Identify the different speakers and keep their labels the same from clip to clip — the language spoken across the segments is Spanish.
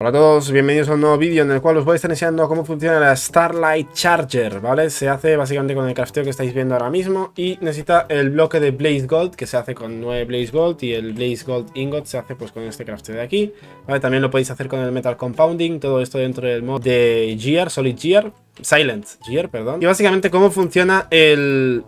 Speaker 1: Hola a todos, bienvenidos a un nuevo vídeo en el cual os voy a estar enseñando cómo funciona la Starlight Charger, ¿vale? Se hace básicamente con el crafteo que estáis viendo ahora mismo y necesita el bloque de Blaze Gold que se hace con 9 Blaze Gold y el Blaze Gold Ingot se hace pues con este crafteo de aquí, ¿vale? También lo podéis hacer con el Metal Compounding, todo esto dentro del mod de Gear, Solid Gear, Silent Gear, perdón. Y básicamente cómo funciona el,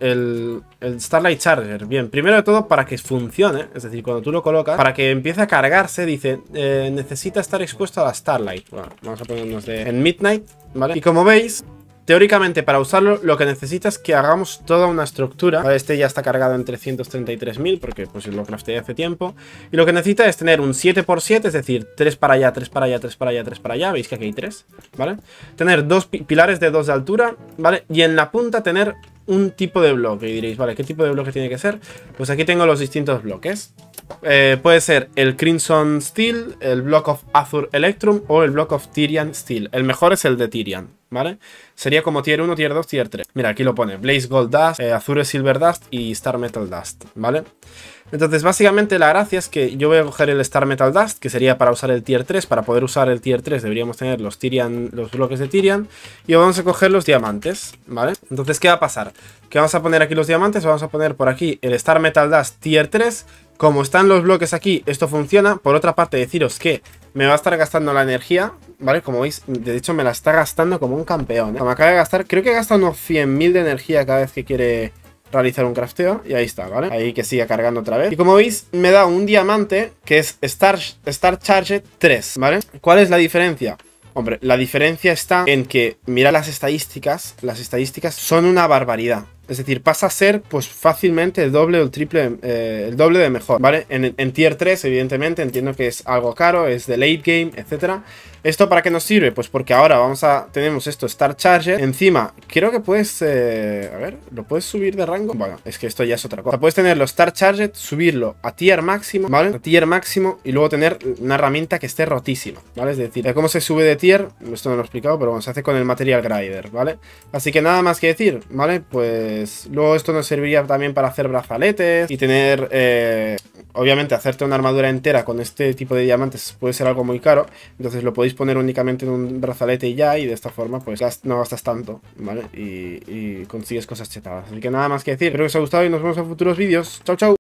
Speaker 1: Starlight Charger. Bien, primero de todo para que funcione, es decir, cuando tú lo colocas, para que empiece a cargarse, dice, eh, necesita estar expuesto a la Starlight. vamos a ponernos de, en Midnight, ¿vale? Y como veis, Teóricamente, para usarlo, lo que necesitas es que hagamos toda una estructura. Este ya está cargado en 333.000, porque pues lo crafté hace tiempo. Y lo que necesita es tener un 7x7, es decir, 3 para allá, 3 para allá, 3 para allá, 3 para allá. Veis que aquí hay 3, ¿vale? Tener dos pilares de 2 de altura, ¿vale? Y en la punta tener un tipo de bloque. Y diréis, vale, ¿qué tipo de bloque tiene que ser? Pues aquí tengo los distintos bloques. Eh, puede ser el Crimson Steel, el Block of Azur Electrum o el Block of Tyrian Steel. El mejor es el de Tyrian, ¿vale? Sería como tier 1, tier 2, tier 3. Mira, aquí lo pone, Blaze Gold Dust, eh, Azure Silver Dust y Star Metal Dust, ¿vale? Entonces, básicamente la gracia es que yo voy a coger el Star Metal Dust, que sería para usar el tier 3. Para poder usar el tier 3 deberíamos tener los Tyrian, los bloques de Tyrian. Y vamos a coger los diamantes, ¿vale? Entonces, ¿qué va a pasar? Que vamos a poner aquí los diamantes, vamos a poner por aquí el Star Metal Dust tier 3. Como están los bloques aquí, esto funciona. Por otra parte, deciros que me va a estar gastando la energía, ¿vale? Como veis, de hecho me la está gastando como un campeón, ¿eh? Me acaba de gastar, creo que gasta unos 100.000 de energía cada vez que quiere realizar un crafteo y ahí está, ¿vale? Ahí que siga cargando otra vez. Y como veis, me da un diamante que es Star, Star Charge 3, ¿vale? ¿Cuál es la diferencia? Hombre, la diferencia está en que, mira las estadísticas, las estadísticas son una barbaridad. Es decir, pasa a ser pues fácilmente el doble o el triple, eh, el doble de mejor, ¿vale? En, tier 3, evidentemente, entiendo que es algo caro, es de late game, etcétera. ¿Esto para qué nos sirve? Pues porque ahora vamos a tenemos esto, Star Charger. Encima, creo que puedes, eh, a ver, ¿lo puedes subir de rango? Bueno, es que esto ya es otra cosa. puedes tenerlo Star Charger, subirlo a tier máximo, ¿vale? A tier máximo y luego tener una herramienta que esté rotísima, ¿vale? Es decir, ¿cómo se sube de tier? Esto no lo he explicado, pero bueno, se hace con el Material Grider, ¿vale? Así que nada más que decir, ¿vale? Pues pues, luego esto nos serviría también para hacer brazaletes y tener, eh, obviamente hacerte una armadura entera con este tipo de diamantes puede ser algo muy caro, entonces lo podéis poner únicamente en un brazalete y ya, y de esta forma pues no gastas tanto, ¿vale? Y, y consigues cosas chetadas. Así que nada más que decir, espero que os haya gustado y nos vemos en futuros vídeos. Chao, chao.